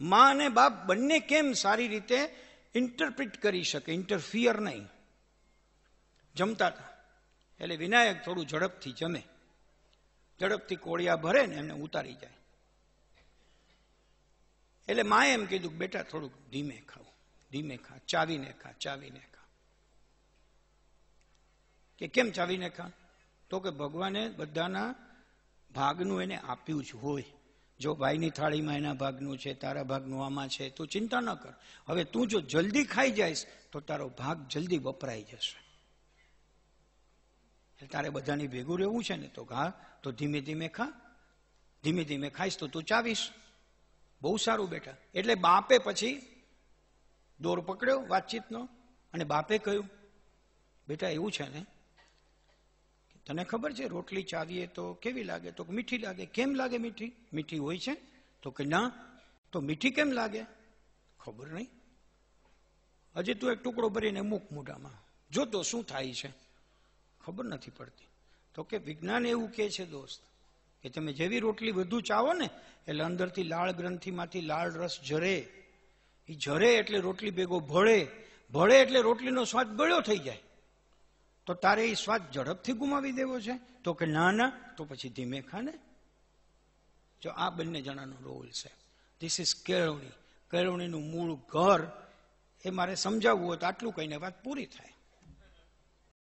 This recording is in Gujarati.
મા અને બાપ બંને કેમ સારી રીતે ઇન્ટરપ્રિટ કરી શકે ઇન્ટરફિયર નહીં જમતા હતા એટલે વિનાયક થોડું ઝડપથી જમે ઝડપથી કોળિયા ભરે ને એમને ઉતારી જાય એટલે માએ એમ કીધું બેટા થોડુંક ધીમે ખાવું ધીમે ખા ચાવીને ખા ચાવીને ખા કે કેમ ચાવીને ખા તો કે ભગવાને બધાના ભાગનું એને આપ્યું જ હોય જો ભાઈની થાળીમાં એના ભાગનું છે તારા ભાગનું આમાં છે તું ચિંતા ન કર હવે તું જો જલ્દી ખાઈ જઈશ તો તારો ભાગ જલ્દી વપરાઈ જશે તારે બધાની ભેગું રહેવું છે ને તો ઘા તો ધીમે ધીમે ખા ધીમે ધીમે ખાઈશ તો તું ચાવીશ બહુ સારું બેટા એટલે બાપે પછી દોર પકડ્યો વાતચીતનો અને બાપે કહ્યું બેટા એવું છે ને તને ખબર છે રોટલી ચાવીએ તો કેવી લાગે તો મીઠી લાગે કેમ લાગે મીઠી મીઠી હોય છે તો કે ના તો મીઠી કેમ લાગે ખબર નહીં હજી તું એક ટુકડો ભરીને મૂક મોઢામાં જોતો શું થાય છે ખબર નથી પડતી તો કે વિજ્ઞાન એવું કે છે દોસ્ત કે તમે જેવી રોટલી વધુ ચાવો ને એટલે અંદરથી લાળ ગ્રંથિમાંથી લાળ રસ ઝરે એ ઝરે એટલે રોટલી ભેગો ભળે ભળે એટલે રોટલીનો સ્વાદ બળ્યો થઈ જાય તો તારે એ સ્વાદ ઝડપથી ગુમાવી દેવો છે તો કે ના ના તો પછી ધીમે ખાને જો આ બંને જણાનો રોલ છે ધીસ ઇઝ કેળવણી કેળવણીનું મૂળ ઘર એ મારે સમજાવવું હોય તો આટલું કહીને વાત પૂરી થાય